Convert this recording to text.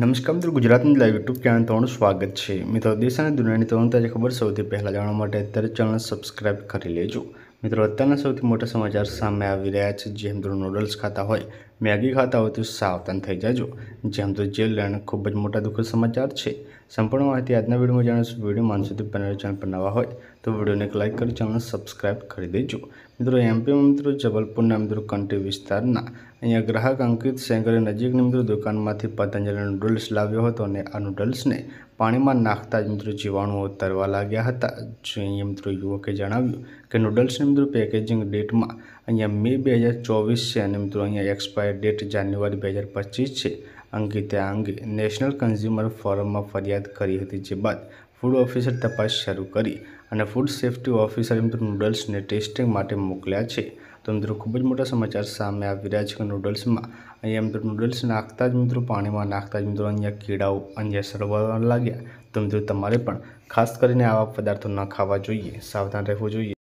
નમસ્કાર મિત્રો ગુજરાતની લાઈવ યુટ્યુબ ચેનલ તમારું સ્વાગત છે મિત્રો દેશ અને દુનિયાની તરણ તાજી ખબર સૌથી પહેલાં જાણવા માટે અત્યારે ચેનલ સબસ્ક્રાઇબ કરી લેજો મિત્રો અત્યારના સૌથી મોટા સમાચાર સામે આવી રહ્યા છે જે મિત્રો નૂડલ્સ ખાતા હોય મેગી ખાતા હોય તો સાવધાન થઈ જાજો જેમ તો જેલ લેણ ખૂબ જ મોટા દુઃખદ સમાચાર છે સંપૂર્ણ માહિતી આજના વિડીયોમાં જાણીશું વિડીયો માનસુથી બનાવે ચેનલ પર નવા હોય તો વિડીયોને એક લાઇક કરી ચેનલ સબસ્ક્રાઇબ કરી દેજો મિત્રો એમપીમાં મિત્રો જબલપુરના મિત્રો કંટ્રી વિસ્તારના અહીંયા ગ્રાહક અંકિત સેંગરે નજીકની મિત્રો દુકાનમાંથી પતંજલિનો નૂડલ્સ લાવ્યો હતો અને આ નૂડલ્સને પાણીમાં નાખતા જ મિત્રો જીવાણુઓ તરવા લાગ્યા હતા જે મિત્રો યુવકે જણાવ્યું કે નુડલ્સની મિત્રો પેકેજિંગ ડેટમાં અહીંયા મે બે હજાર ચોવીસ છે અને મિત્રો અહીંયા એક્સપાયર ડેટ જાન્યુઆરી બે હજાર પચીસ છે અંગે ત્યાં અંગે નેશનલ કન્ઝ્યુમર ફોરમમાં ફરિયાદ કરી હતી જે બાદ ફૂડ ઓફિસર તપાસ શરૂ કરી અને ફૂડ સેફ્ટી ઓફિસર નૂડલ્સને ટેસ્ટિંગ માટે મોકલ્યા છે તો મિત્રો ખૂબ જ મોટા સમાચાર સામે આવી રહ્યા છે નૂડલ્સમાં અહીંયા મિત્રો નૂડલ્સ નાખતા જ મિત્રો પાણીમાં નાખતા જ મિત્રો અહીંયા કીડાઓ અહીંયા સળવા લાગ્યા તો મિત્રો તમારે પણ ખાસ કરીને આવા પદાર્થો ન ખાવા જોઈએ સાવધાન રહેવું જોઈએ